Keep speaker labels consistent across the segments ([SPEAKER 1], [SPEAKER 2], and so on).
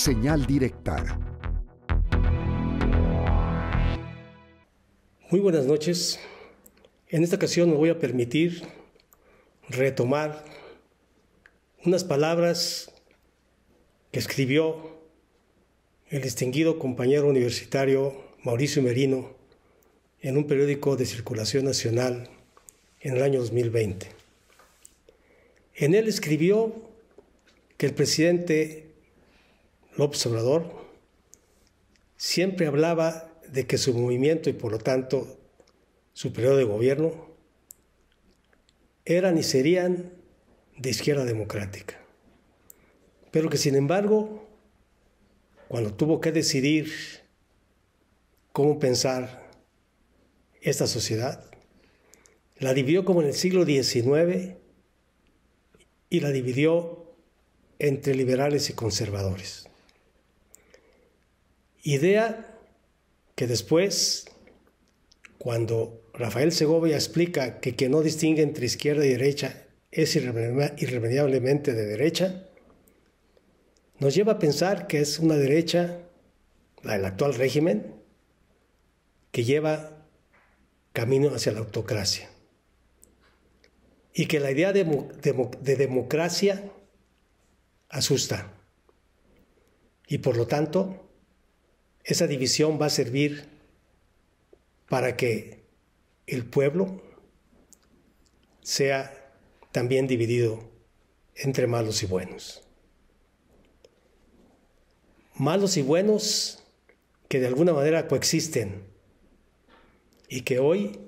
[SPEAKER 1] Señal Directa. Muy buenas noches. En esta ocasión me voy a permitir retomar unas palabras que escribió el distinguido compañero universitario Mauricio Merino en un periódico de circulación nacional en el año 2020. En él escribió que el presidente López siempre hablaba de que su movimiento y por lo tanto su periodo de gobierno eran y serían de izquierda democrática. Pero que sin embargo, cuando tuvo que decidir cómo pensar esta sociedad, la dividió como en el siglo XIX y la dividió entre liberales y conservadores. Idea que después, cuando Rafael Segovia explica que quien no distingue entre izquierda y derecha es irremediablemente de derecha, nos lleva a pensar que es una derecha, la del actual régimen, que lleva camino hacia la autocracia. Y que la idea de, de democracia asusta. Y por lo tanto, esa división va a servir para que el pueblo sea también dividido entre malos y buenos. Malos y buenos que de alguna manera coexisten y que hoy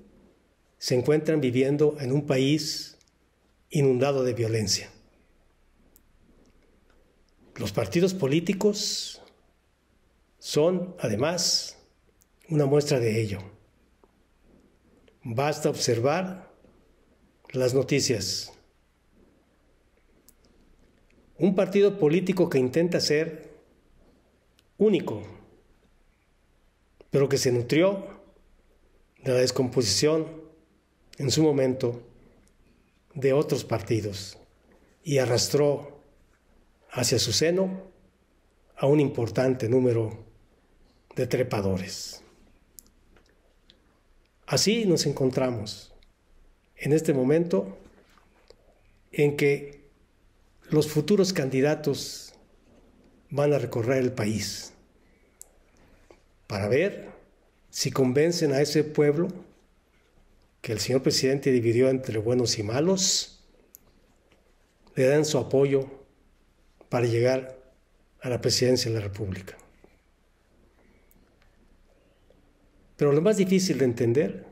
[SPEAKER 1] se encuentran viviendo en un país inundado de violencia. Los partidos políticos son, además, una muestra de ello. Basta observar las noticias. Un partido político que intenta ser único, pero que se nutrió de la descomposición en su momento de otros partidos y arrastró hacia su seno a un importante número de trepadores. Así nos encontramos en este momento en que los futuros candidatos van a recorrer el país para ver si convencen a ese pueblo que el señor presidente dividió entre buenos y malos, le dan su apoyo para llegar a la presidencia de la República. Pero lo más difícil de entender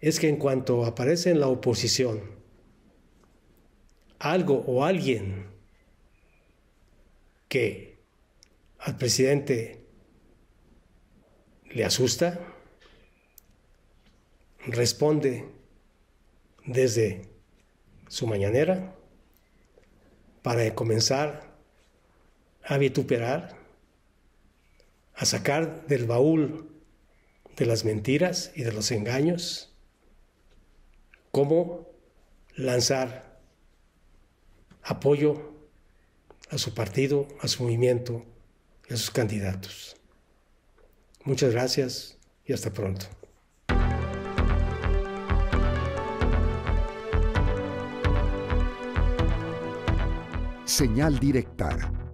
[SPEAKER 1] es que en cuanto aparece en la oposición algo o alguien que al presidente le asusta, responde desde su mañanera para comenzar a vituperar, a sacar del baúl de las mentiras y de los engaños, cómo lanzar apoyo a su partido, a su movimiento y a sus candidatos. Muchas gracias y hasta pronto. Señal directa